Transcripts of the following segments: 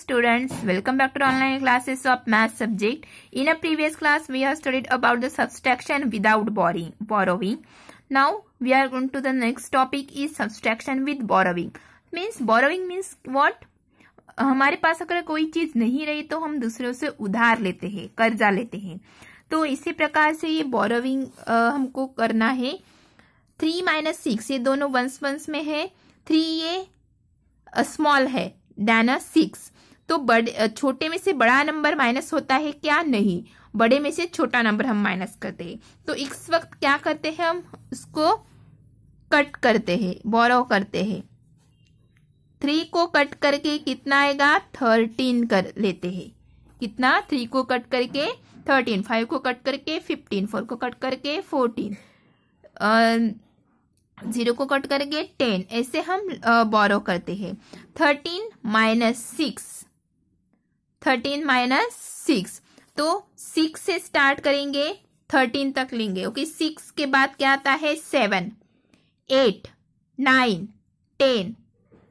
students welcome back to online classes of math subject in a previous class we have studied about the subtraction without borrowing borrowing now we are going to the next topic is subtraction with borrowing means borrowing means what हमारे पास अगर कोई चीज नहीं रही तो हम दूसरों से उधार लेते हैं कर्जा लेते हैं तो इसी प्रकार से ये बोरोविंग हमको करना है थ्री माइनस सिक्स ये दोनों वंस वंस में है थ्री ये स्मॉल है डैन सिक्स तो बड़े छोटे में से बड़ा नंबर माइनस होता है क्या नहीं बड़े में से छोटा नंबर हम माइनस करते हैं तो इस वक्त क्या करते हैं हम उसको कट करते हैं बोरो करते हैं थ्री को कट करके कितना आएगा थर्टीन कर लेते हैं कितना थ्री को कट करके थर्टीन फाइव को कट करके फिफ्टीन फोर को कट करके फोर्टीन जीरो को कट करके टेन ऐसे हम बोरो करते हैं thirteen minus six thirteen minus six तो सिक्स से स्टार्ट करेंगे थर्टीन तक लेंगे ओके okay, सिक्स के बाद क्या आता है seven eight nine ten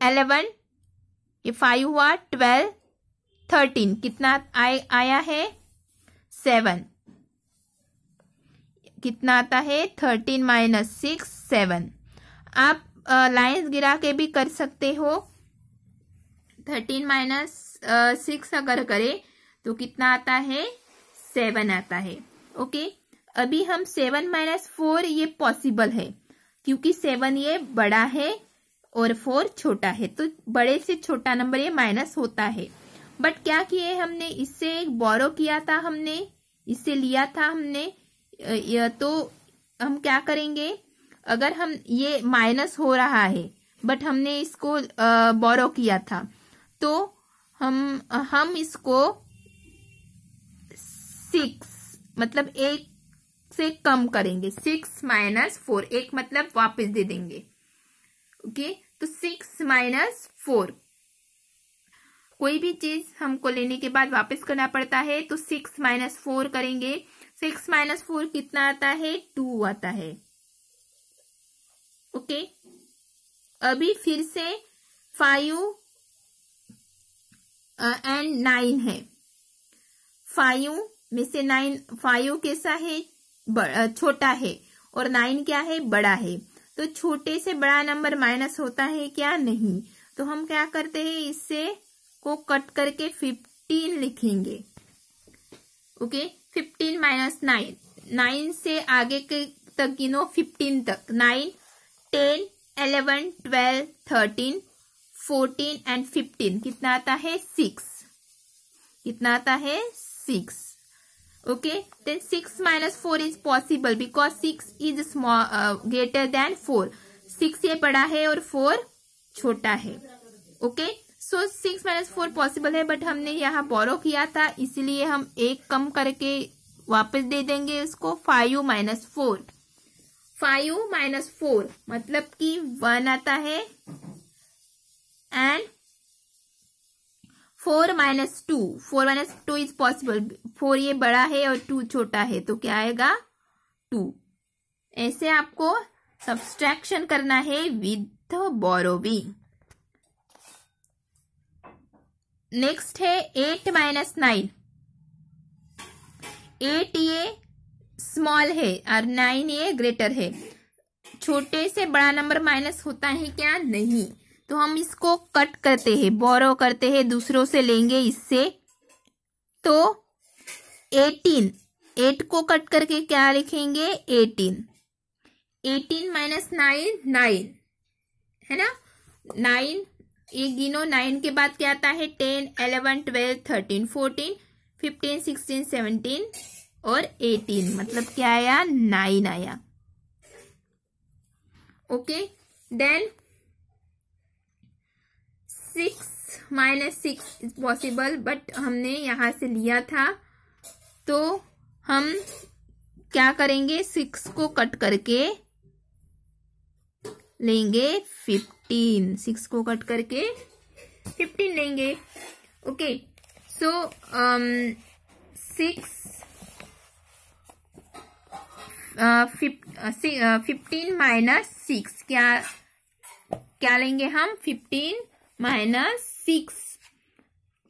eleven ये फाइव हुआ ट्वेल्व थर्टीन कितना आ, आया है सेवन कितना आता है थर्टीन माइनस सिक्स सेवन आप लाइंस गिरा के भी कर सकते हो थर्टीन माइनस सिक्स अगर करें तो कितना आता है सेवन आता है ओके अभी हम सेवन माइनस फोर ये पॉसिबल है क्योंकि सेवन ये बड़ा है और फोर छोटा है तो बड़े से छोटा नंबर ये माइनस होता है बट क्या किए हमने इससे एक बोरो किया था हमने इससे लिया था हमने तो हम क्या करेंगे अगर हम ये माइनस हो रहा है बट हमने इसको बोरो किया था तो हम हम इसको सिक्स मतलब एक से कम करेंगे सिक्स माइनस फोर एक मतलब वापस दे देंगे ओके तो सिक्स माइनस फोर कोई भी चीज हमको लेने के बाद वापस करना पड़ता है तो सिक्स माइनस फोर करेंगे सिक्स माइनस फोर कितना आता है टू आता है ओके okay? अभी फिर से फाइव एंड नाइन है फाइव में से नाइन फाइव कैसा है छोटा है और नाइन क्या है बड़ा है तो छोटे से बड़ा नंबर माइनस होता है क्या नहीं तो हम क्या करते हैं इससे को कट करके फिफ्टीन लिखेंगे okay fifteen minus nine nine से आगे के तक गिनो फिफ्टीन तक nine ten eleven twelve thirteen fourteen and fifteen कितना आता है सिक्स कितना आता है six okay then six minus four is possible because six is small greater than four six ये बड़ा है और फोर छोटा है okay so six minus four possible है बट हमने यहाँ बोरो किया था इसलिए हम एक कम करके वापस दे देंगे इसको five minus four five minus four मतलब कि वन आता है and four minus two four minus two is possible four ये बड़ा है और टू छोटा है तो क्या आएगा टू ऐसे आपको सब्सट्रैक्शन करना है विद बोरोविंग नेक्स्ट है एट माइनस नाइन एट ये स्मॉल है और नाइन ये ग्रेटर है छोटे से बड़ा नंबर माइनस होता है क्या नहीं तो हम इसको कट करते हैं बोरो करते हैं दूसरों से लेंगे इससे तो एटीन एट को कट करके क्या लिखेंगे eighteen eighteen minus nine nine है ना नाइन ये गिनो नाइन के बाद क्या आता है ten eleven twelve thirteen fourteen fifteen sixteen seventeen और एटीन मतलब क्या आया नाइन आया okay then six minus six is possible but हमने यहाँ से लिया था तो हम क्या करेंगे सिक्स को कट करके लेंगे फिफ्टीन सिक्स को कट करके फिफ्टीन लेंगे okay so six fifteen minus six क्या क्या लेंगे हम फिफ्टीन माइनस सिक्स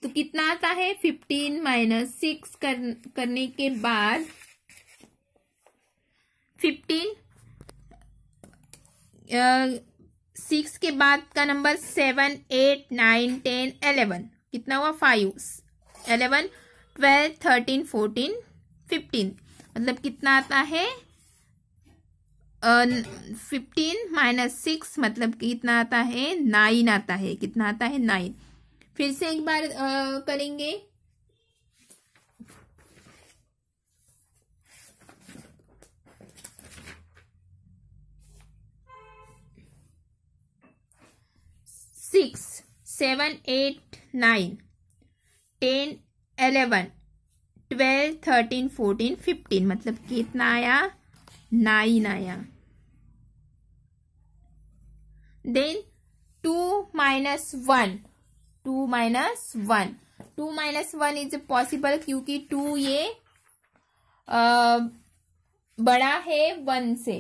तो कितना आता है फिफ्टीन माइनस सिक्स करने के बाद फिफ्टीन सिक्स के बाद का number seven eight nine ten eleven कितना हुआ five eleven twelve thirteen fourteen fifteen मतलब कितना आता है फिफ्टीन माइनस सिक्स मतलब कितना आता है नाइन आता है कितना आता है नाइन फिर से एक बार uh, करेंगे six seven eight nine ten eleven twelve thirteen fourteen fifteen मतलब कितना आया nine आया then two minus one two minus one two minus one is possible क्योंकि टू ये आ, बड़ा है वन से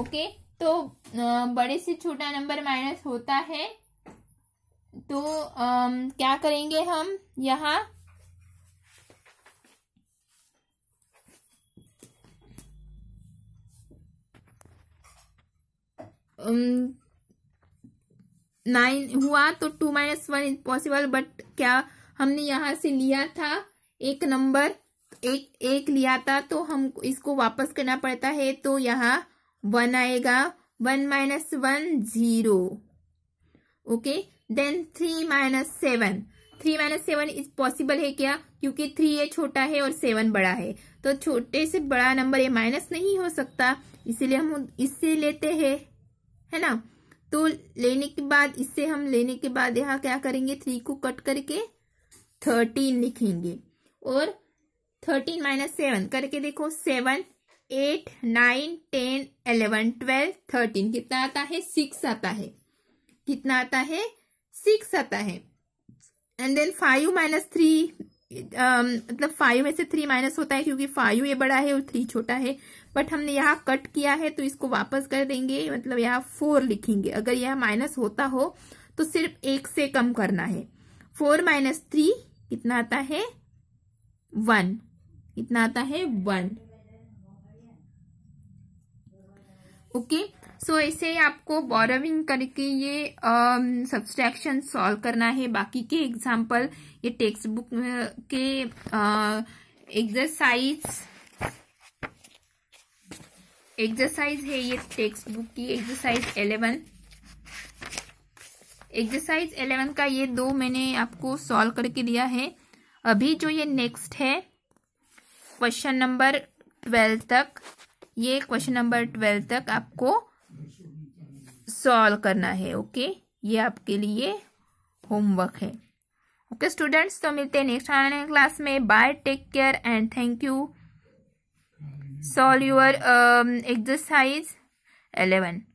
ओके तो आ, बड़े से छोटा नंबर माइनस होता है तो आ, क्या करेंगे हम यहाँ नाइन um, हुआ तो two minus one is possible but क्या हमने यहाँ से लिया था एक नंबर एक एक लिया था तो हम इसको वापस करना पड़ता है तो यहाँ वन आएगा one minus one zero okay then three minus seven three minus seven is possible है क्या क्योंकि थ्री ये छोटा है और सेवन बड़ा है तो छोटे से बड़ा नंबर ये माइनस नहीं हो सकता इसीलिए हम इससे लेते हैं है ना तो लेने के बाद इससे हम लेने के बाद यहाँ क्या करेंगे थ्री को कट करके थर्टीन लिखेंगे और थर्टीन माइनस सेवन करके देखो seven eight nine ten eleven twelve thirteen कितना आता है सिक्स आता है कितना आता है सिक्स आता है and then five minus three मतलब फाइव में से थ्री माइनस होता है क्योंकि फाइव ये बड़ा है और थ्री छोटा है बट हमने यहाँ कट किया है तो इसको वापस कर देंगे मतलब यहाँ फोर लिखेंगे अगर यह माइनस होता हो तो सिर्फ एक से कम करना है फोर माइनस थ्री कितना आता है वन कितना आता है वन ओके सो ऐसे आपको बॉरविंग करके ये सब्सट्रैक्शन um, सॉल्व करना है बाकी के एग्जाम्पल ये टेक्स्ट बुक uh, के एक्सरसाइज uh, एक्सरसाइज है ये टेक्स्ट बुक की एक्सरसाइज एलेवन एक्सरसाइज एलेवन का ये दो मैंने आपको सॉल्व करके दिया है अभी जो ये नेक्स्ट है क्वेश्चन नंबर ट्वेल्व तक ये क्वेश्चन नंबर ट्वेल्व तक आपको सॉल्व करना है ओके ये आपके लिए होमवर्क है ओके स्टूडेंट्स तो मिलते हैं नेक्स्ट आने क्लास में bye take care and thank you solve your um, exercise 11